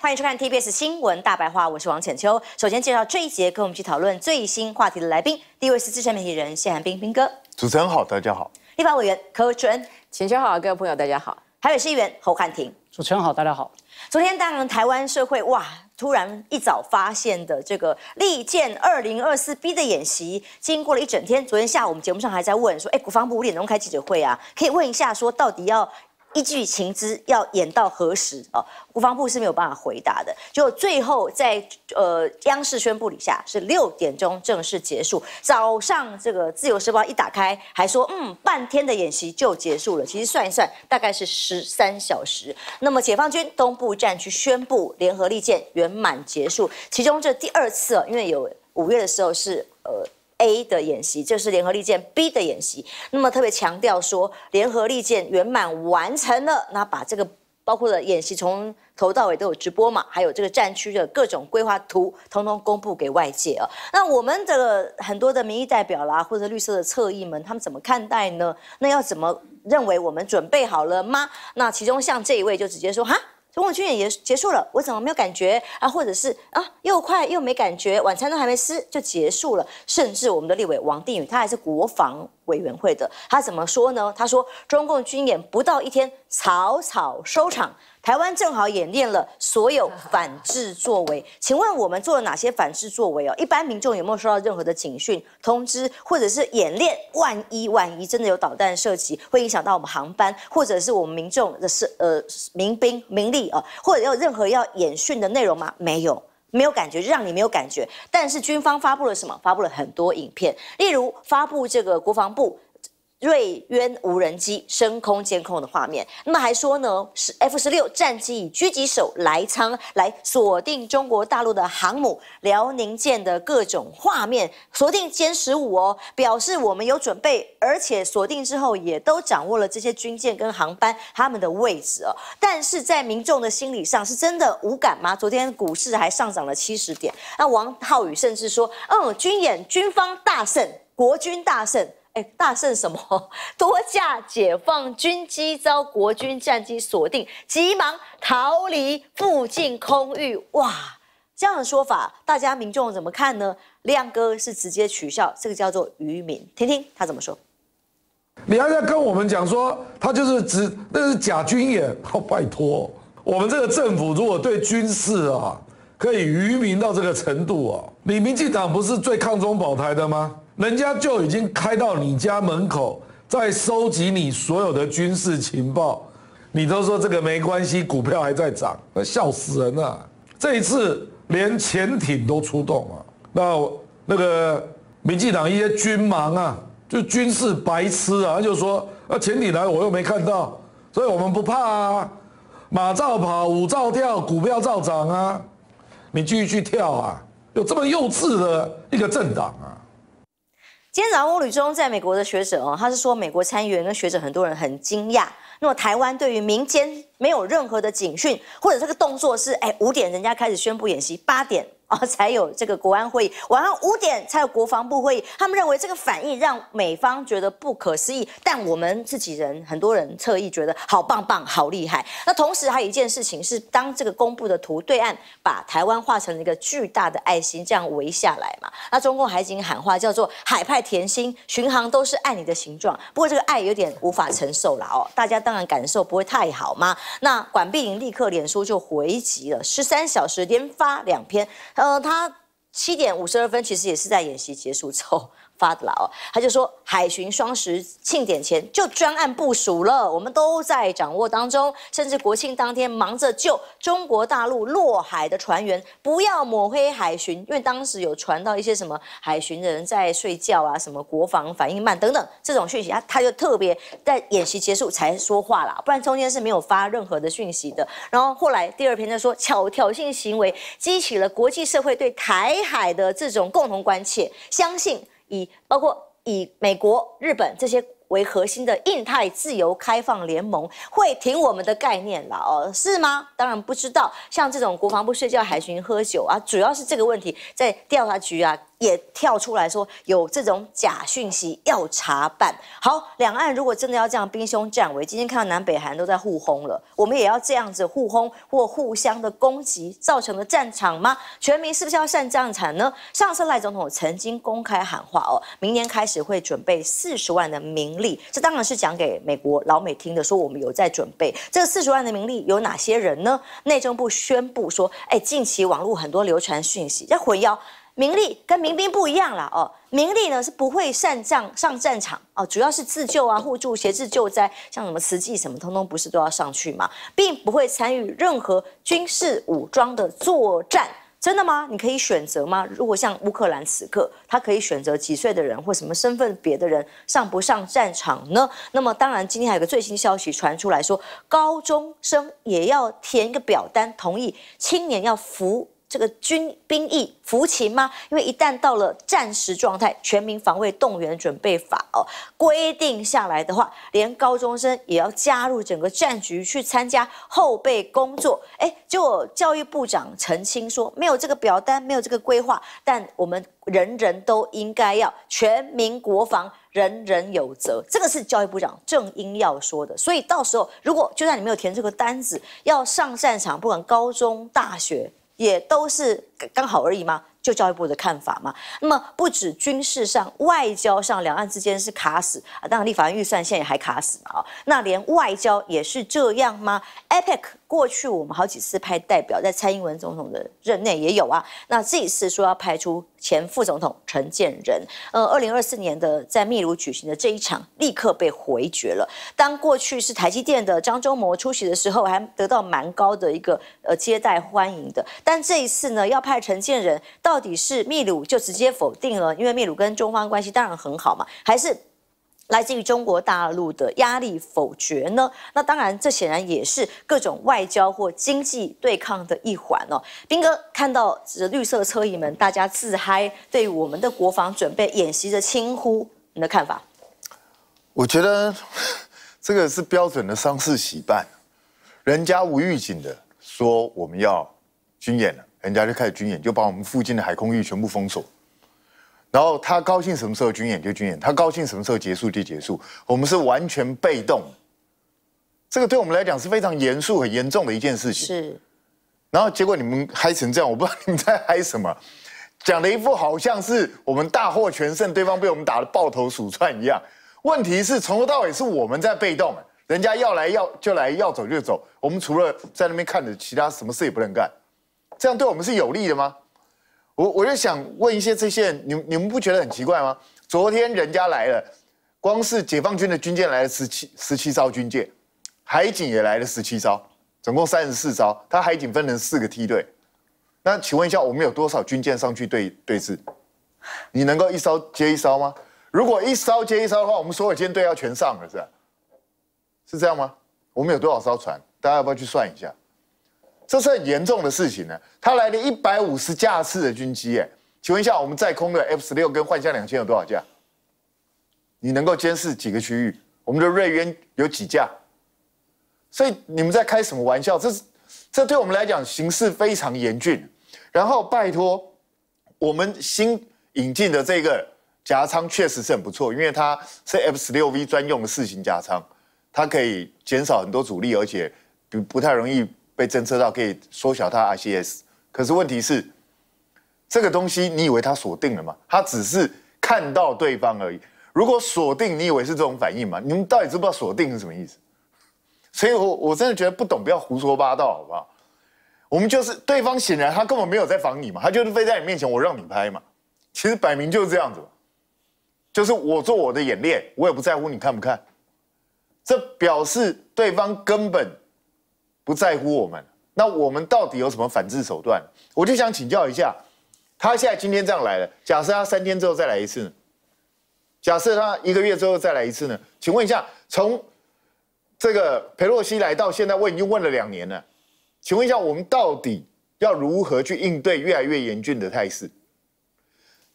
欢迎收看 TBS 新闻大白话，我是王浅秋。首先介绍这一节跟我们去讨论最新话题的来宾，第一位是资深媒体人谢寒兵，兵哥。主持人好，大家好。立法委员柯志恩，浅秋好，各位朋友大家好。台北市议员侯汉廷，主持人好，大家好。昨天当台湾社会哇，突然一早发现的这个利剑二零二四 B 的演习，经过了一整天。昨天下午我们节目上还在问说，哎，国防部五点钟开记者会啊，可以问一下说到底要。依据情之要演到何时？哦，国防部是没有办法回答的。就最后在呃央视宣布底下，是六点钟正式结束。早上这个自由时报一打开，还说嗯半天的演习就结束了。其实算一算，大概是十三小时。那么解放军东部战区宣布联合利剑圆满结束。其中这第二次，因为有五月的时候是呃。A 的演习就是联合利剑 B 的演习，那么特别强调说联合利剑圆满完成了，那把这个 包括的演习从头到尾都有直播嘛，还有这个战区的各种规划图，通通公布给外界啊。那我们的很多的民意代表啦，或者绿色的侧翼们，他们怎么看待呢？那要怎么认为我们准备好了吗？那其中像这一位就直接说哈。中共军演也结束了，我怎么没有感觉啊？或者是啊，又快又没感觉，晚餐都还没吃就结束了。甚至我们的立委王定宇，他还是国防委员会的，他怎么说呢？他说，中共军演不到一天，草草收场。台湾正好演练了所有 反制作为，请问我们做了哪些反制作为哦？一般民众有没有收到任何的警讯通知，或者是演练？万一万一真的有导弹射击，会影响到我们航班，或者是我们民众的是呃民兵民力啊，或者要任何要演训的内容吗？没有，没有感觉，就让你没有感觉。但是军方发布了什么？发布了很多影片，例如发布这个国防部。瑞渊无人机升空监控的画面，那么还说呢是 F 十六战机以狙击手来舱来锁定中国大陆的航母辽宁舰的各种画面，锁定歼十五哦，表示我们有准备，而且锁定之后也都掌握了这些军舰跟航班他们的位置哦。但是在民众的心理上是真的无感吗？昨天股市还上涨了七十点，那王浩宇甚至说：“嗯，军演，军方大胜，国军大胜。”大胜什么？多架解放军机遭国军战机锁定，急忙逃离附近空域。哇，这样的说法，大家民众怎么看呢？亮哥是直接取笑，这个叫做愚民。听听他怎么说？你还在跟我们讲说，他就是指那是假军演？好，拜托，我们这个政府如果对军事啊可以愚民到这个程度啊，你民进党不是最抗中保台的吗？人家就已经开到你家门口，在收集你所有的军事情报，你都说这个没关系，股票还在涨，那笑死人了。这一次连潜艇都出动了，那那个民进党一些军盲啊，就军事白痴啊，他就说，那潜艇来我又没看到，所以我们不怕啊，马照跑，舞照跳，股票照涨啊，你继续去跳啊，有这么幼稚的一个政党啊！今天早上，我吕中在美国的学者哦，他是说美国参议员跟学者很多人很惊讶。那么台湾对于民间没有任何的警讯，或者这个动作是，哎，五点人家开始宣布演习，八点。啊，才有这个国安会议，晚上五点才有国防部会议。他们认为这个反应让美方觉得不可思议，但我们自己人很多人特意觉得好棒棒，好厉害。那同时还有一件事情是，当这个公布的图对岸把台湾画成一个巨大的爱心，这样围下来嘛。那中共海警喊话叫做“海派甜心巡航都是爱你的形状”，不过这个爱有点无法承受了哦。大家当然感受不会太好吗？那管碧玲立刻脸书就回击了十三小时，连发两篇。呃，他。七点五十二分，其实也是在演习结束之后发的啦。他就说，海巡双十庆典前就专案部署了，我们都在掌握当中。甚至国庆当天忙着救中国大陆落海的船员，不要抹黑海巡，因为当时有传到一些什么海巡的人在睡觉啊，什么国防反应慢等等这种讯息。他他就特别在演习结束才说话啦，不然中间是没有发任何的讯息的。然后后来第二篇就说，巧挑衅行为激起了国际社会对台。海的这种共同关切，相信以包括以美国、日本这些为核心的印太自由开放联盟会挺我们的概念了哦，是吗？当然不知道。像这种国防部睡觉、海巡喝酒啊，主要是这个问题在调查局啊。也跳出来说有这种假讯息要查办。好，两岸如果真的要这样兵凶战危，今天看到南北韩都在互轰了，我们也要这样子互轰或互相的攻击造成的战场吗？全民是不是要上战场呢？上次赖总统曾经公开喊话哦，明年开始会准备四十万的民力，这当然是讲给美国老美听的，说我们有在准备。这四十万的民力有哪些人呢？内政部宣布说，哎，近期网络很多流传讯息在混淆。名利跟民兵不一样了哦，名利呢是不会上战上战场哦，主要是自救啊、互助、协助救灾，像什么慈济什么，通通不是都要上去吗？并不会参与任何军事武装的作战，真的吗？你可以选择吗？如果像乌克兰此刻，他可以选择几岁的人或什么身份别的人上不上战场呢？那么当然，今天还有个最新消息传出来说，高中生也要填一个表单，同意青年要服。这个军兵役服勤吗？因为一旦到了战时状态，《全民防卫动员准备法》哦规定下来的话，连高中生也要加入整个战局去参加后备工作。哎，就教育部长澄清说，没有这个表单，没有这个规划，但我们人人都应该要全民国防，人人有责，这个是教育部长正应要说的。所以到时候，如果就算你没有填这个单子，要上战场，不管高中、大学。也都是刚刚好而已吗？就教育部的看法嘛。那么不止军事上、外交上，两岸之间是卡死啊。当然，立法院预算现在也还卡死啊。那连外交也是这样吗？Epic。过去我们好几次派代表，在蔡英文总统的任内也有啊。那这一次说要派出前副总统陈建仁，呃，二零二四年的在秘鲁举行的这一场，立刻被回绝了。当过去是台积电的张忠谋出席的时候，还得到蛮高的一个呃接待欢迎的。但这一次呢，要派陈建仁，到底是秘鲁就直接否定了？因为秘鲁跟中方关系当然很好嘛，还是？来自于中国大陆的压力否决呢？那当然，这显然也是各种外交或经济对抗的一环哦。兵哥看到绿色车椅们大家自嗨，对我们的国防准备演习的轻呼，你的看法？我觉得这个是标准的丧事喜办，人家无预警的说我们要军演了，人家就开始军演，就把我们附近的海空域全部封锁。然后他高兴什么时候军演就军演，他高兴什么时候结束就结束。我们是完全被动，这个对我们来讲是非常严肃很严重的一件事情。是，然后结果你们嗨成这样，我不知道你们在嗨什么，讲的一副好像是我们大获全胜，对方被我们打的抱头鼠窜一样。问题是从头到尾是我们在被动，人家要来要就来，要走就走。我们除了在那边看着，其他什么事也不能干。这样对我们是有利的吗？我我就想问一些这些人，你们你们不觉得很奇怪吗？昨天人家来了，光是解放军的军舰来了十七十七艘军舰，海警也来了十七艘，总共三十四艘。他海警分成四个梯队，那请问一下，我们有多少军舰上去对对峙？你能够一艘接一艘吗？如果一艘接一艘的话，我们所有舰队要全上了是吧？是这样吗？我们有多少艘船？大家要不要去算一下？这是很严重的事情呢。他来了一百五十架次的军机，哎，请问一下，我们在空的 F 十六跟幻象两千有多少架？你能够监视几个区域？我们的瑞渊有几架？所以你们在开什么玩笑？这这对我们来讲形势非常严峻。然后拜托，我们新引进的这个夹仓确实是很不错，因为它是 F 十六 V 专用的四型夹仓，它可以减少很多阻力，而且不不太容易。被侦测到可以缩小他 i c s 可是问题是，这个东西你以为他锁定了吗？他只是看到对方而已。如果锁定，你以为是这种反应吗？你们到底知不知道锁定是什么意思？所以我我真的觉得不懂不要胡说八道好不好？我们就是对方，显然他根本没有在防你嘛，他就是飞在你面前，我让你拍嘛。其实摆明就是这样子，就是我做我的演练，我也不在乎你看不看。这表示对方根本。不在乎我们，那我们到底有什么反制手段？我就想请教一下，他现在今天这样来了，假设他三天之后再来一次，假设他一个月之后再来一次呢？请问一下，从这个佩洛西来到现在，我已经问了两年了，请问一下，我们到底要如何去应对越来越严峻的态势？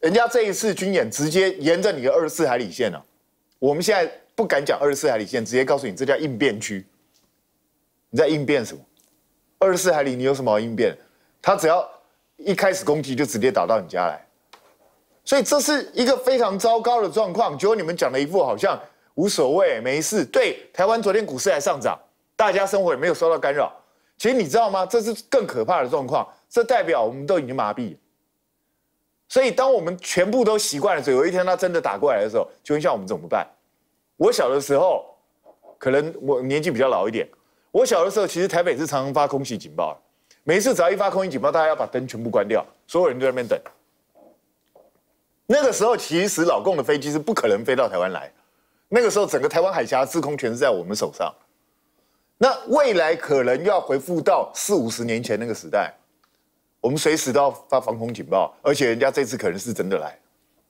人家这一次军演直接沿着你的二十四海里线了，我们现在不敢讲二十四海里线，直接告诉你，这叫应变区。你在应变什么？二十四海里，你有什么好应变？他只要一开始攻击，就直接打到你家来。所以这是一个非常糟糕的状况。结果你们讲的一副好像无所谓、没事。对，台湾昨天股市还上涨，大家生活也没有受到干扰。其实你知道吗？这是更可怕的状况。这代表我们都已经麻痹。所以当我们全部都习惯了，只有有一天他真的打过来的时候，就一下我们怎么办？我小的时候，可能我年纪比较老一点。我小的时候，其实台北是常常发空袭警报，每次只要一发空袭警报，大家要把灯全部关掉，所有人都在那边等。那个时候，其实老共的飞机是不可能飞到台湾来。那个时候，整个台湾海峡制空权是在我们手上。那未来可能要回复到四五十年前那个时代，我们随时都要发防空警报，而且人家这次可能是真的来。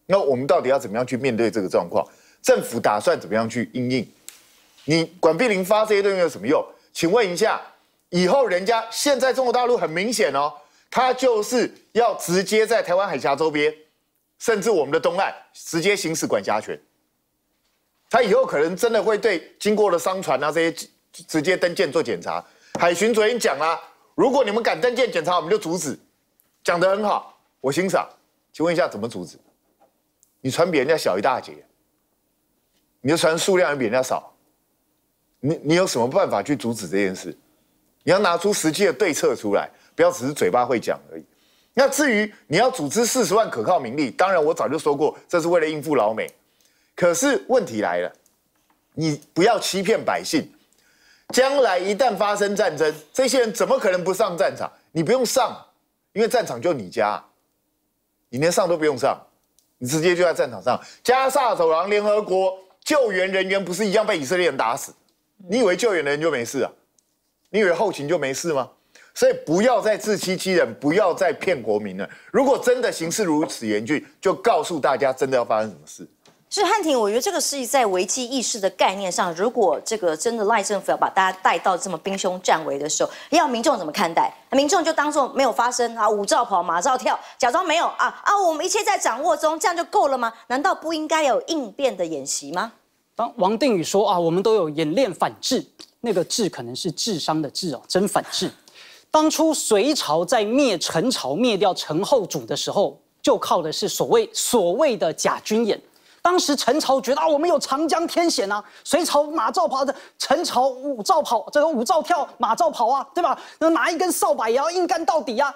那我们到底要怎么样去面对这个状况？政府打算怎么样去应应？你管碧玲发这些东西有什么用？请问一下，以后人家现在中国大陆很明显哦，他就是要直接在台湾海峡周边，甚至我们的东岸直接行使管辖权。他以后可能真的会对经过的商船啊这些直接登舰做检查。海巡昨天讲啊，如果你们敢登舰检查，我们就阻止。讲得很好，我欣赏。请问一下，怎么阻止？你船比人家小一大截，你的船数量也比人家少。你你有什么办法去阻止这件事？你要拿出实际的对策出来，不要只是嘴巴会讲而已。那至于你要组织四十万可靠民力，当然我早就说过，这是为了应付老美。可是问题来了，你不要欺骗百姓。将来一旦发生战争，这些人怎么可能不上战场？你不用上，因为战场就你家，你连上都不用上，你直接就在战场上。加沙走廊，联合国救援人员不是一样被以色列人打死？你以为救援的人就没事啊？你以为后勤就没事吗？所以不要再自欺欺人，不要再骗国民了。如果真的形势如此严峻，就告诉大家真的要发生什么事。是汉庭，我觉得这个是在危机意识的概念上，如果这个真的赖政府要把大家带到这么兵凶战危的时候，要民众怎么看待？民众就当做没有发生啊，舞照跑，马照跳，假装没有啊啊，我们一切在掌握中，这样就够了吗？难道不应该有应变的演习吗？当王定宇说啊，我们都有演练反制，那个制可能是智商的智哦，真反制。当初隋朝在灭陈朝、灭掉陈后主的时候，就靠的是所谓所谓的假军演。当时陈朝觉得啊，我们有长江天险啊，隋朝马照跑，陈朝武照跑，这个武照跳、马照跑啊，对吧？那拿一根扫把也要硬干到底啊。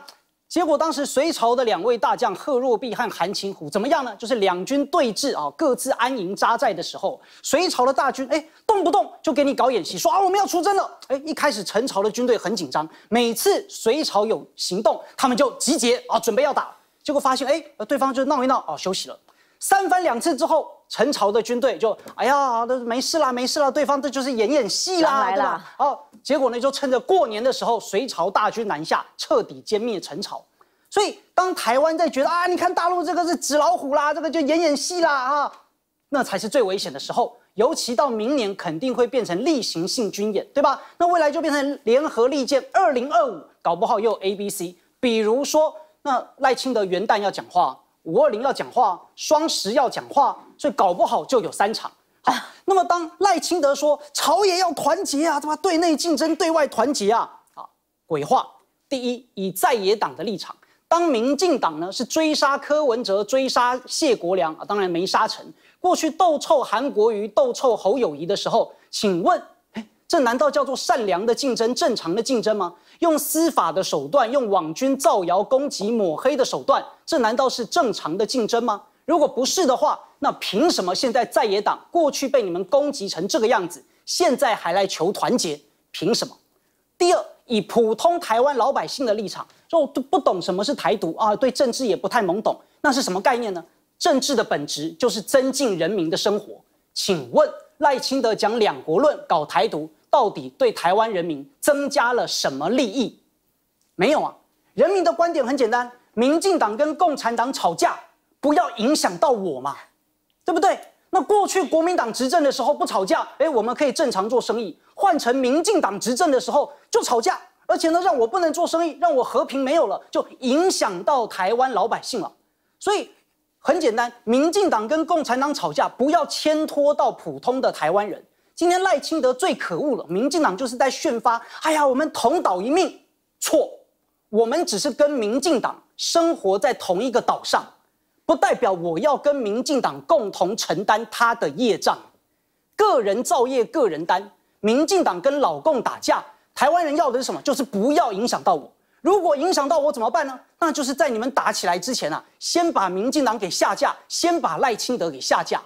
结果当时隋朝的两位大将贺若弼和韩擒虎怎么样呢？就是两军对峙啊，各自安营扎寨的时候，隋朝的大军哎，动不动就给你搞演习，说啊我们要出征了。哎，一开始陈朝的军队很紧张，每次隋朝有行动，他们就集结啊，准备要打。结果发现哎，对方就闹一闹啊，休息了。三番两次之后，陈朝的军队就哎呀，都没事啦，没事啦，对方这就是演演戏啦，懂吗？哦，结果呢，就趁着过年的时候，隋朝大军南下，彻底歼灭陈朝。所以，当台湾在觉得啊，你看大陆这个是纸老虎啦，这个就演演戏啦啊，那才是最危险的时候。尤其到明年，肯定会变成例行性军演，对吧？那未来就变成联合利剑二零二五，搞不好又 A B C，比如说那赖清德元旦要讲话。五二零要讲话，双十要讲话，所以搞不好就有三场。好，那么当赖清德说朝野要团结啊，他妈对内竞争，对外团结啊，啊，鬼话！第一，以在野党的立场，当民进党呢是追杀柯文哲，追杀谢国梁啊，当然没杀成。过去斗臭韩国瑜，斗臭侯友谊的时候，请问。这难道叫做善良的竞争、正常的竞争吗？用司法的手段，用网军造谣、攻击、抹黑的手段，这难道是正常的竞争吗？如果不是的话，那凭什么现在在野党过去被你们攻击成这个样子，现在还来求团结？凭什么？第二，以普通台湾老百姓的立场，说都不懂什么是台独啊，对政治也不太懵懂，那是什么概念呢？政治的本质就是增进人民的生活。请问赖清德讲两国论、搞台独。到底对台湾人民增加了什么利益？没有啊！人民的观点很简单：民进党跟共产党吵架，不要影响到我嘛，对不对？那过去国民党执政的时候不吵架，哎，我们可以正常做生意；换成民进党执政的时候就吵架，而且呢让我不能做生意，让我和平没有了，就影响到台湾老百姓了。所以很简单，民进党跟共产党吵架，不要牵拖到普通的台湾人。今天赖清德最可恶了，民进党就是在炫发。哎呀，我们同岛一命，错，我们只是跟民进党生活在同一个岛上，不代表我要跟民进党共同承担他的业障。个人造业，个人担。民进党跟老共打架，台湾人要的是什么？就是不要影响到我。如果影响到我怎么办呢？那就是在你们打起来之前啊，先把民进党给下架，先把赖清德给下架。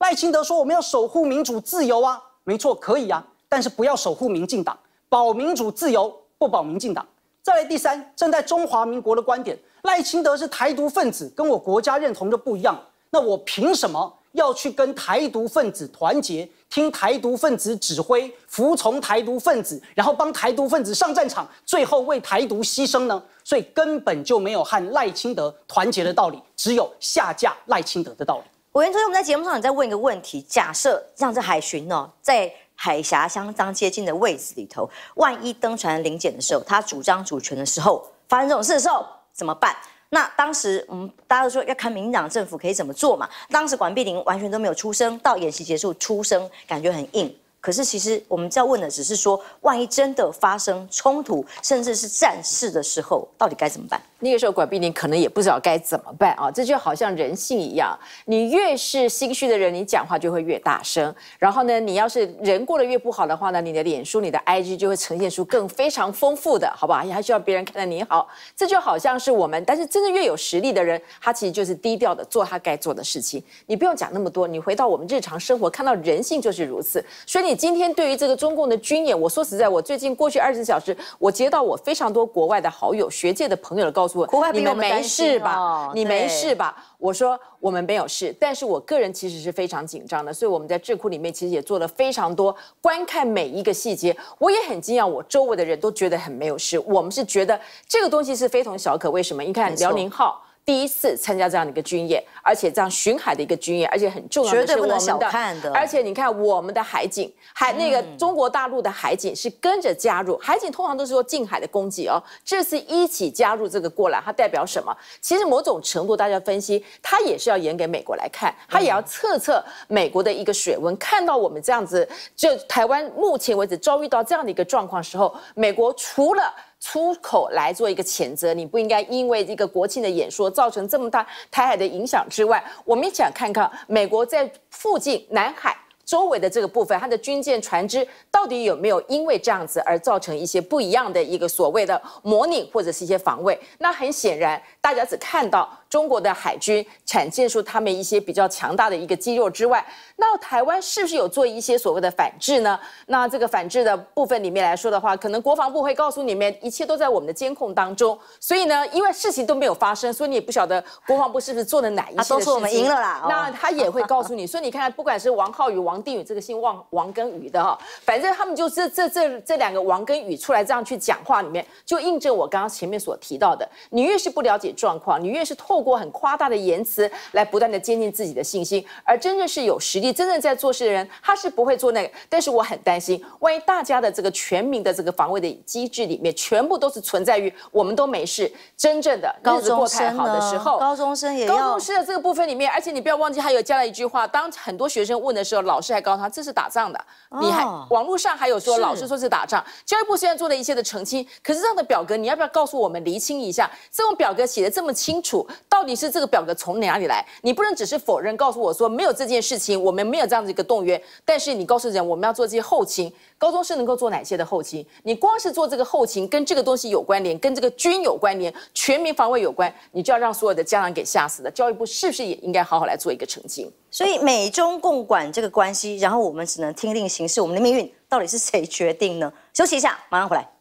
赖清德说我们要守护民主自由啊。没错，可以啊，但是不要守护民进党，保民主自由，不保民进党。再来第三，站在中华民国的观点，赖清德是台独分子，跟我国家认同的不一样，那我凭什么要去跟台独分子团结，听台独分子指挥，服从台独分子，然后帮台独分子上战场，最后为台独牺牲呢？所以根本就没有和赖清德团结的道理，只有下架赖清德的道理。我先昨天我们在节目上，你再问一个问题：假设让这海巡哦在海峡相当接近的位置里头，万一登船临检的时候，他主张主权的时候，发生这种事的时候怎么办？那当时我们大家都说要看民进党政府可以怎么做嘛。当时管碧玲完全都没有出声，到演习结束出声，感觉很硬。可是其实我们要问的只是说，万一真的发生冲突，甚至是战事的时候，到底该怎么办？那个时候，管碧玲可能也不知道该怎么办啊。这就好像人性一样，你越是心虚的人，你讲话就会越大声。然后呢，你要是人过得越不好的话呢，你的脸书、你的 IG 就会呈现出更非常丰富的，好不好？也还需要别人看到你好。这就好像是我们，但是真正越有实力的人，他其实就是低调的做他该做的事情。你不用讲那么多。你回到我们日常生活，看到人性就是如此。所以你今天对于这个中共的军演，我说实在，我最近过去二十小时，我接到我非常多国外的好友、学界的朋友的告。你们没事吧？你没事吧？我说我们没有事，但是我个人其实是非常紧张的。所以我们在智库里面其实也做了非常多，观看每一个细节。我也很惊讶，我周围的人都觉得很没有事。我们是觉得这个东西是非同小可。为什么？你看辽宁号。第一次参加这样的一个军演，而且这样巡海的一个军演，而且很重要，绝对不能小看的。而且你看，我们的海警，海那个中国大陆的海警是跟着加入。海警通常都是说近海的攻击哦，这次一起加入这个过来，它代表什么？其实某种程度，大家分析，它也是要演给美国来看，它也要测测美国的一个水温，看到我们这样子，就台湾目前为止遭遇到这样的一个状况时候，美国除了。出口来做一个谴责，你不应该因为一个国庆的演说造成这么大台海的影响之外，我们也想看看美国在附近南海周围的这个部分，它的军舰船只到底有没有因为这样子而造成一些不一样的一个所谓的模拟或者是一些防卫？那很显然，大家只看到。中国的海军展现出他们一些比较强大的一个肌肉之外，那台湾是不是有做一些所谓的反制呢？那这个反制的部分里面来说的话，可能国防部会告诉你们，一切都在我们的监控当中。所以呢，因为事情都没有发生，所以你也不晓得国防部是不是做的哪一些事情。都是我们赢了啦。那他也会告诉你说，你看，不管是王浩宇、王定宇这个姓王、王根宇的哈，反正他们就这这这这两个王根宇出来这样去讲话，里面就印证我刚刚前面所提到的，你越是不了解状况，你越是透。过很夸大的言辞来不断的坚定自己的信心，而真正是有实力、真正在做事的人，他是不会做那个。但是我很担心，万一大家的这个全民的这个防卫的机制里面，全部都是存在于我们都没事，真正的日子过太好的时候，高中生也高中生的这个部分里面，而且你不要忘记，还有加了一句话。当很多学生问的时候，老师还告诉他这是打仗的，你还网络上还有说老师说是打仗。教育部虽然做了一些的澄清，可是这样的表格，你要不要告诉我们厘清一下？这种表格写的这么清楚。到底是这个表格从哪里来？你不能只是否认，告诉我说没有这件事情，我们没有这样子一个动员。但是你告诉人我们要做这些后勤，高中生能够做哪些的后勤？你光是做这个后勤，跟这个东西有关联，跟这个军有关联，全民防卫有关，你就要让所有的家长给吓死了。教育部是不是也应该好好来做一个澄清？所以美中共管这个关系，然后我们只能听令行事，我们的命运到底是谁决定呢？休息一下，马上回来。